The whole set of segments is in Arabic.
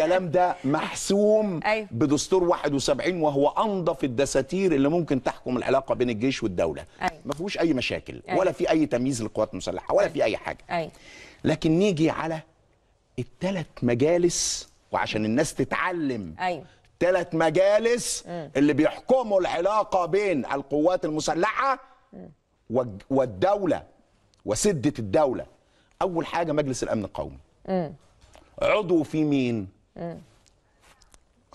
الكلام ده محسوم أيوه. بدستور 71 وهو انظف الدساتير اللي ممكن تحكم العلاقه بين الجيش والدوله أيوه. ما فيهوش اي مشاكل أيوه. ولا في اي تمييز للقوات المسلحه ولا في اي حاجه أيوه. لكن نيجي على الثلاث مجالس وعشان الناس تتعلم أيوه. ثلاث مجالس اللي بيحكموا العلاقه بين القوات المسلحه والدوله وسده الدوله اول حاجه مجلس الامن القومي عضو في مين اه.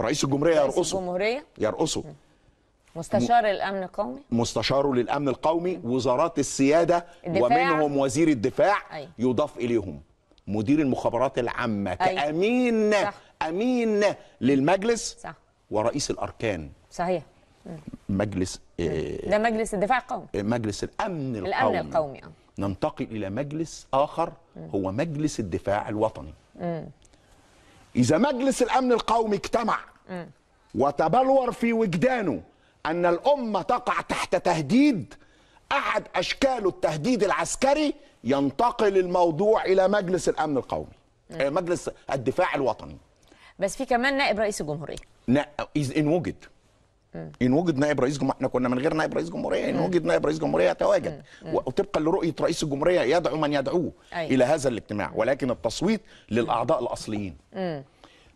رئيس الجمهوريه يرقصه رئيس الجمهوريه يرقصه اه. مستشار الامن القومي مستشاره للامن القومي وزارات السياده الدفاع. ومنهم وزير الدفاع أي. يضاف اليهم مدير المخابرات العامه أي. كامين صح. امين للمجلس صح. ورئيس الاركان صحيح م. مجلس اه. ده مجلس الدفاع القومي مجلس الامن القومي الامن القومي ننتقل الى مجلس اخر م. هو مجلس الدفاع الوطني م. إذا مجلس الأمن القومي اجتمع وتبلور في وجدانه أن الأمة تقع تحت تهديد أحد أشكال التهديد العسكري ينتقل الموضوع إلى مجلس الأمن القومي آه، مجلس الدفاع الوطني بس في كمان نائب رئيس الجمهورية نا... إن وجد ان وجد نائب رئيس جمهوريه احنا كنا من غير نائب رئيس جمهوريه ان إيه. وجد نائب رئيس جمهوريه يتواجد إيه. وطبقا لرؤيه رئيس الجمهوريه يدعو من يدعوه أيوة. الى هذا الاجتماع ولكن التصويت للاعضاء الاصليين إيه.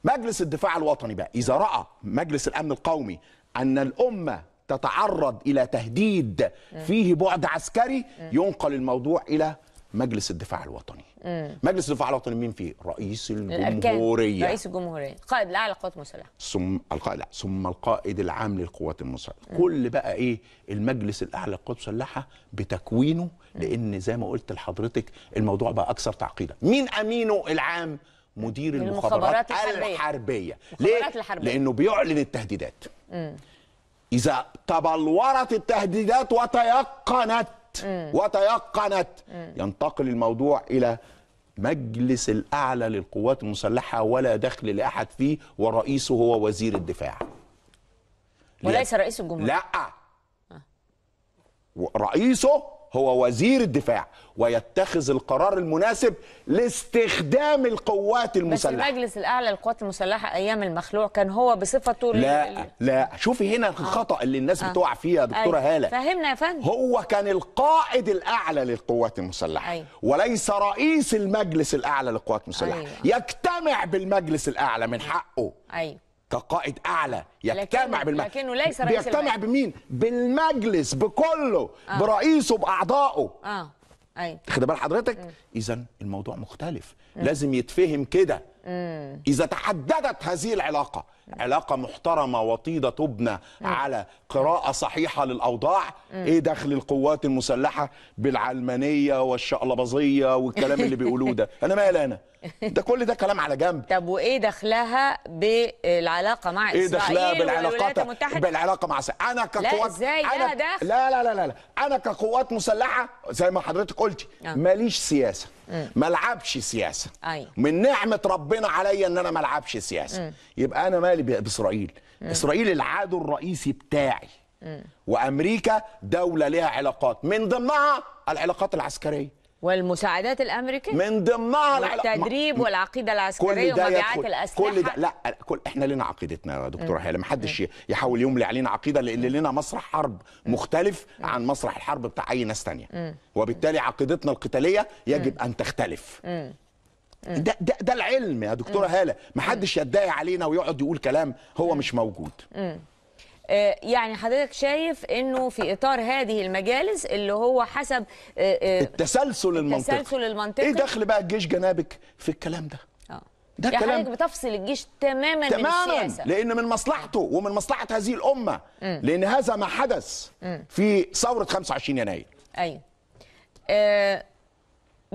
مجلس الدفاع الوطني بقى اذا راى مجلس الامن القومي ان الامه تتعرض الى تهديد فيه بعد عسكري ينقل الموضوع الى مجلس الدفاع الوطني مم. مجلس الدفاع الوطني مين فيه رئيس الجمهوريه الأركان. رئيس الجمهوريه القائد الاعلى للقوات المسلحه ثم القائد لا. ثم القائد العام للقوات المسلحه كل بقى ايه المجلس الاعلى للقوات المسلحه بتكوينه لان زي ما قلت لحضرتك الموضوع بقى اكثر تعقيدا مين امينه العام مدير المخابرات, المخابرات الحربيه, الحربية. ليه الحربية. لانه بيعلن التهديدات مم. اذا تبلورت التهديدات وتيقنت وتيقنت ينتقل الموضوع إلى مجلس الأعلى للقوات المسلحة ولا دخل لأحد فيه ورئيسه هو وزير الدفاع وليس رئيس الجمهورية لا آه. رئيسه هو وزير الدفاع ويتخذ القرار المناسب لاستخدام القوات المسلحه بس المجلس الاعلى للقوات المسلحه ايام المخلوع كان هو بصفته لا لا شوفي هنا آه. الخطا اللي الناس آه. بتقع فيها يا دكتوره آه. هاله فهمنا يا فندم هو كان القائد الاعلى للقوات المسلحه أيوه. وليس رئيس المجلس الاعلى للقوات المسلحه أيوه. يجتمع بالمجلس الاعلى من حقه ايوه كقائد اعلى يجتمع بالمجلس لكنه ليس رئيس بيجتمع المجلس. بمين بالمجلس بكله آه. برئيسه باعضائه اه ايوه خد بال حضرتك اذا الموضوع مختلف م. لازم يتفهم كده آه. إذا تحددت هذه العلاقة علاقة محترمة وطيدة تبنى آه. على قراءة صحيحة للأوضاع آه. إيه دخل القوات المسلحة بالعلمانية والشقلبازية والكلام اللي بيقولوه ده أنا مالي أنا ده كل ده كلام على جنب طب وايه دخلها بالعلاقه مع إيه اسرائيل دخلها بالعلاقات بالعلاقه مع اسرائيل انا كقوات لا ازاي أنا... لا, لا لا لا انا كقوات مسلحه زي ما حضرتك قلتي ماليش سياسه ما العبش سياسه أيوة. من نعمه ربنا عليا ان انا ما العبش سياسه يبقى انا مالي باسرائيل اسرائيل العدو الرئيسي بتاعي وامريكا دوله ليها علاقات من ضمنها العلاقات العسكريه والمساعدات الامريكيه من ضمنها التدريب والعقيده العسكريه ومبيعات الاسلحه كل ده لا كل احنا لنا عقيدتنا يا دكتوره هاله ما حدش يحاول يملي علينا عقيده لان لنا مسرح حرب مختلف عن مسرح الحرب بتاع اي ناس ثانيه وبالتالي عقيدتنا القتاليه يجب ان تختلف ده ده ده العلم يا دكتوره هاله ما حدش يتضايق علينا ويقعد يقول كلام هو مش موجود آه، يعني حضرتك شايف انه في اطار هذه المجالس اللي هو حسب آه، آه، التسلسل المنطقي التسلسل المنطقي ايه دخل بقى الجيش جنابك في الكلام ده؟ اه ده يعني كلام بتفصل الجيش تماما تماما من لان من مصلحته ومن مصلحه هذه الامه م. لان هذا ما حدث م. في ثوره 25 يناير ايوه آه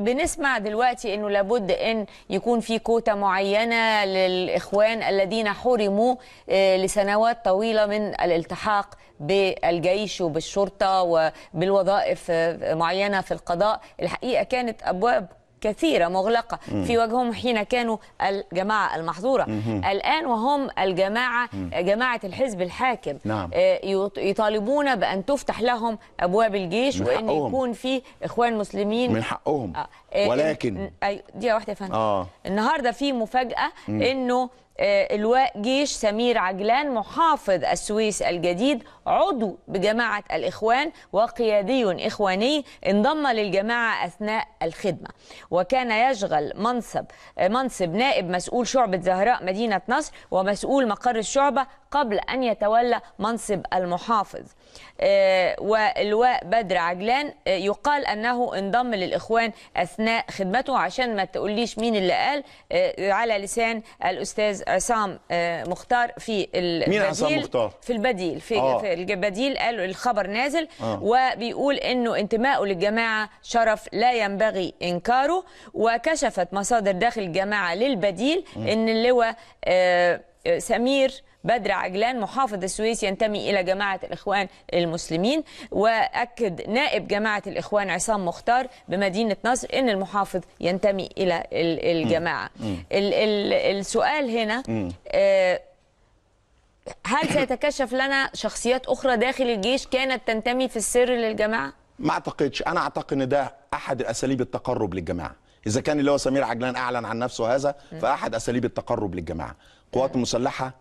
بنسمع دلوقتي انه لابد ان يكون في كوتا معينه للاخوان الذين حرموا آه، لسنوات طويله من الالتحاق بالجيش وبالشرطه وبالوظائف آه، معينه في القضاء الحقيقه كانت ابواب كثيرة مغلقة مم. في وجههم حين كانوا الجماعة المحظورة مم. الآن وهم الجماعة مم. جماعة الحزب الحاكم نعم. آه، يطالبون بأن تفتح لهم أبواب الجيش وأن حقهم. يكون في إخوان مسلمين من حقهم آه. آه، ولكن أيوة، دي واحدة يا فندم آه. النهاردة في مفاجأة مم. أنه آه، لواء جيش سمير عجلان محافظ السويس الجديد عضو بجماعة الإخوان وقيادي إخواني انضم للجماعة أثناء الخدمة وكان يشغل منصب منصب نائب مسؤول شعبة زهراء مدينة نصر ومسؤول مقر الشعبة قبل أن يتولى منصب المحافظ آه، واللواء بدر عجلان آه، يقال أنه انضم للإخوان أثناء خدمته عشان ما تقوليش مين اللي قال آه، على لسان الأستاذ عصام مختار في البديل مين عصام مختار؟ في البديل في, آه. في البديل قال الخبر نازل آه. وبيقول انه انتمائه للجماعه شرف لا ينبغي انكاره وكشفت مصادر داخل الجماعه للبديل م. ان اللواء آه،, آه سمير بدر عجلان محافظ السويس ينتمي إلى جماعة الإخوان المسلمين وأكد نائب جماعة الإخوان عصام مختار بمدينة نصر أن المحافظ ينتمي إلى الجماعة م. م. السؤال هنا هل سيتكشف لنا شخصيات أخرى داخل الجيش كانت تنتمي في السر للجماعة؟ ما أعتقدش أنا أعتقد أن ده أحد أساليب التقرب للجماعة إذا كان اللي هو سمير عجلان أعلن عن نفسه هذا فأحد أساليب التقرب للجماعة قوات مسلحة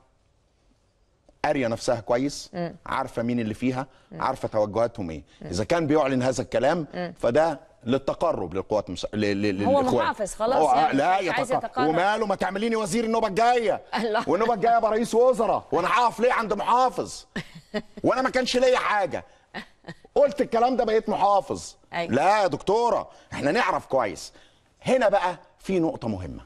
قاريه نفسها كويس م. عارفه مين اللي فيها م. عارفه توجهاتهم ايه م. اذا كان بيعلن هذا الكلام م. فده للتقرب للقوات مس... ل... ل... هو محافظ خلاص هو... آه، يعني لا يتقرب وماله ما تعمليني وزير النوبه الجايه والنوبه الجايه ابقى رئيس وزراء وانا هقف ليه عند محافظ وانا ما كانش ليا حاجه قلت الكلام ده بقيت محافظ أي. أيوة. لا يا دكتوره احنا نعرف كويس هنا بقى في نقطه مهمه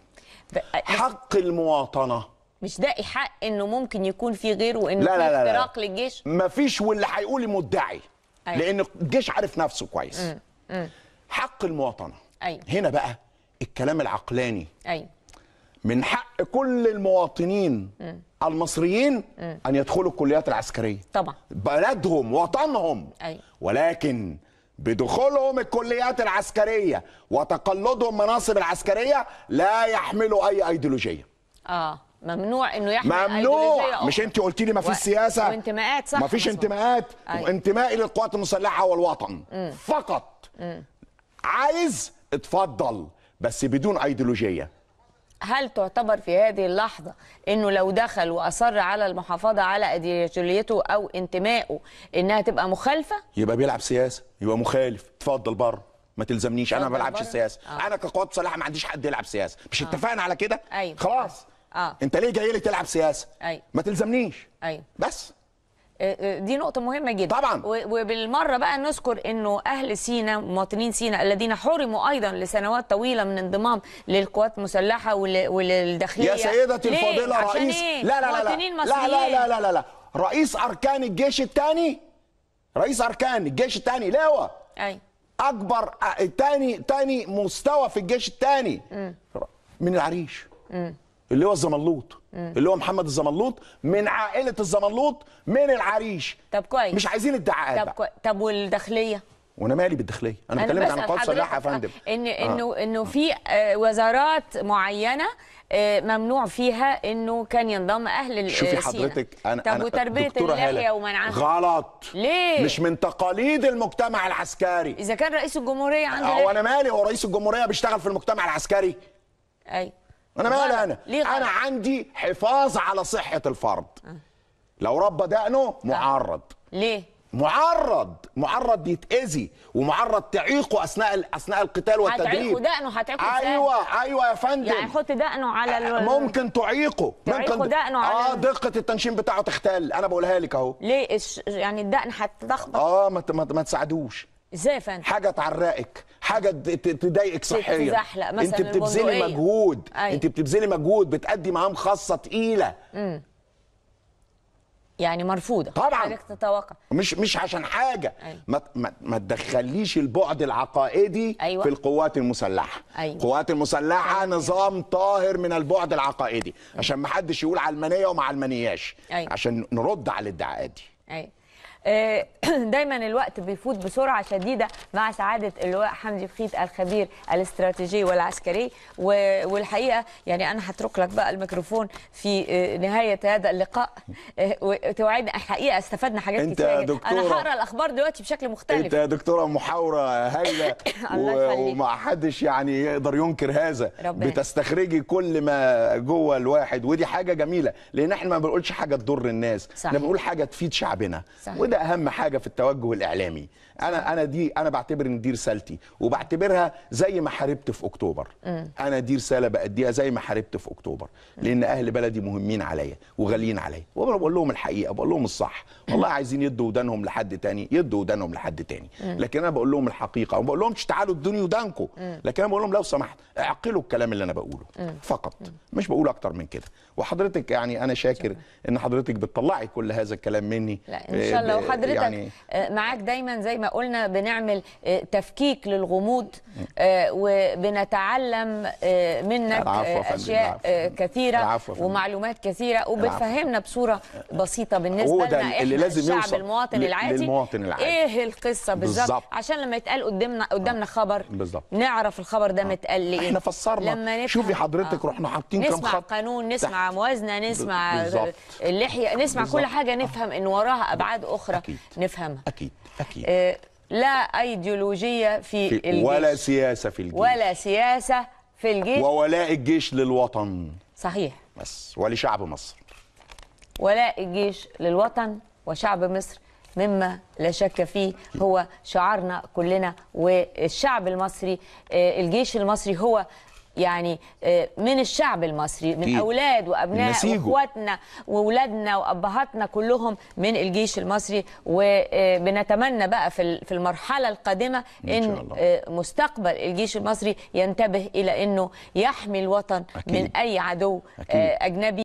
حق المواطنه مش ده حق انه ممكن يكون في غيره وانه لا لا في اختراق للجيش مفيش واللي هيقول مدعي أيوة. لان الجيش عارف نفسه كويس مم. مم. حق المواطنه أيوة. هنا بقى الكلام العقلاني أيوة. من حق كل المواطنين مم. المصريين مم. ان يدخلوا الكليات العسكريه طبعا بلدهم وطنهم أيوة. ولكن بدخولهم الكليات العسكريه وتقلدهم مناصب العسكريه لا يحملوا اي ايديولوجيه اه ممنوع انه يحمل ممنوع مش انت قلتي لي ما فيش سياسه وانتماءات صح ما فيش انتماءات أيوة. وانتمائي للقوات المسلحه والوطن م. فقط م. عايز اتفضل بس بدون ايديولوجيه هل تعتبر في هذه اللحظة أنه لو دخل وأصر على المحافظة على أديولوجيته أو انتمائه أنها تبقى مخالفة؟ يبقى بيلعب سياسة يبقى مخالف اتفضل بره ما تلزمنيش انا ما بلعبش السياسه آه. انا كقوات مسلحه ما عنديش حد يلعب سياسه مش آه. اتفقنا على كده أيوة. خلاص اه انت ليه جاي لي تلعب سياسه أي. ما تلزمنيش ايوه بس آه، آه، دي نقطة مهمة جدا طبعا وبالمرة بقى نذكر انه اهل سينا مواطنين سينا الذين حرموا ايضا لسنوات طويلة من انضمام للقوات المسلحة وللداخلية يا سيدتي الفاضلة رئيس إيه؟ لا, لا, لا, لا, لا, لا لا لا لا لا رئيس اركان الجيش الثاني رئيس اركان الجيش الثاني هو اي اكبر ثاني آه، ثاني مستوى في الجيش الثاني من العريش م. اللي هو الزملوط اللي هو محمد الزملوط من عائله الزملوط من العريش طب كويس مش عايزين ادعاءات طب كويس. طب والداخليه وانا مالي بالداخليه انا, أنا عن قوات سلاح يا فندم آه، ان انه آه. انه في آه، وزارات معينه آه، ممنوع فيها انه كان ينضم اهل شوفي حضرتك انا طب وتربيه اللحيه ومنعها غلط ليه مش من تقاليد المجتمع العسكري اذا كان رئيس الجمهوريه عنده هو انا مالي هو رئيس الجمهوريه بيشتغل في المجتمع العسكري ايوه انا مالي انا ليه انا عندي حفاظ على صحه الفرد آه. لو ربى دقنه آه. معرض ليه معرض معرض يتاذي ومعرض تعيقه اثناء اثناء القتال والتدريب هتعيقه دقنه هتعيقه ايوه ايوه يا فندم يعني يحط دقنه على آه، ال... ممكن تعيقه ممكن تعيقه ممكن دقنه على اه دقه التنشين بتاعه تختل انا بقولها لك اهو ليه يعني الدقن هتتخبط اه ما... ما تساعدوش ازاي يا فندم حاجه تعرقك حاجه تضايقك صحيا مثلا انت بتبذلي إيه؟ مجهود أي. انت بتبذلي مجهود بتأدي مهام خاصه تقيله امم يعني مرفوضه طبعا تتوقع مش مش عشان حاجه أيوة. ما ما تدخليش البعد العقائدي أيوة. في القوات المسلحه أيوة. القوات المسلحه أيوة. نظام طاهر من البعد العقائدي عشان ما حدش يقول علمانيه وما علمانياش أيوة. عشان نرد على الادعاءات دي أيوة. آه، دايما الوقت بيفوت بسرعه شديده مع سعاده اللواء حمدي بخيت الخبير الاستراتيجي والعسكري والحقيقه يعني انا هترك لك بقى الميكروفون في آه، نهايه هذا اللقاء آه، وتوعدنا الحقيقه استفدنا حاجات انت كتير دكتورة انا هقرا الاخبار دلوقتي بشكل مختلف انت يا دكتوره محاوره هايله وما حدش يعني يقدر ينكر هذا ربنا. بتستخرجي كل ما جوه الواحد ودي حاجه جميله لان احنا ما بنقولش حاجه تضر الناس صحيح. احنا بنقول حاجه تفيد شعبنا صحيح. وده اهم حاجه في التوجه الاعلامي انا انا دي انا بعتبر ان دي رسالتي وبعتبرها زي ما حاربت في اكتوبر م. انا دي رساله باديها زي ما حاربت في اكتوبر لان اهل بلدي مهمين عليا وغاليين عليا وبقول لهم الحقيقه بقول لهم الصح والله عايزين يدوا ودانهم لحد تاني يدوا ودانهم لحد تاني لكن انا بقول لهم الحقيقه وما بقول لهمش تعالوا ادوني ودانكم لكن انا بقول لهم لو سمحت اعقلوا الكلام اللي انا بقوله فقط مش بقول اكتر من كده وحضرتك يعني انا شاكر ان حضرتك بتطلعي كل هذا الكلام مني لا ان شاء الله وحضرتك يعني آه، معاك دايما زي ما ما قلنا بنعمل آه، تفكيك للغموض وبنتعلم منك اشياء كثيره ومعلومات كثيره وبتفهمنا بصوره بسيطه بالنسبه لنا احنا اللي لازم الشعب المواطن العادي للمواطن العادي ايه القصه بالظبط عشان لما يتقال قدامنا قدامنا آه. خبر بالزبط. نعرف الخبر ده متقال ليه احنا فسرنا لما شوفي حضرتك آه. رحنا حاطين كام خط قانون نسمع تحت. موازنه نسمع اللحيه نسمع بالزبط. كل حاجه نفهم ان وراها ابعاد اخرى أكيد. نفهمها اكيد اكيد آه لا ايديولوجيه في, في الجيش ولا سياسه في الجيش ولا سياسه في الجيش وولاء الجيش للوطن صحيح بس ولشعب مصر ولاء الجيش للوطن وشعب مصر مما لا شك فيه هو شعارنا كلنا والشعب المصري آه، الجيش المصري هو يعني آه، من الشعب المصري من اولاد وابناء واخواتنا واولادنا وابهاتنا كلهم من الجيش المصري وبنتمنى آه، بقى في المرحله القادمه ان آه، مستقبل الجيش المصري ينتبه الى انه يحمي الوطن أكيد. من اي عدو أكيد. اجنبي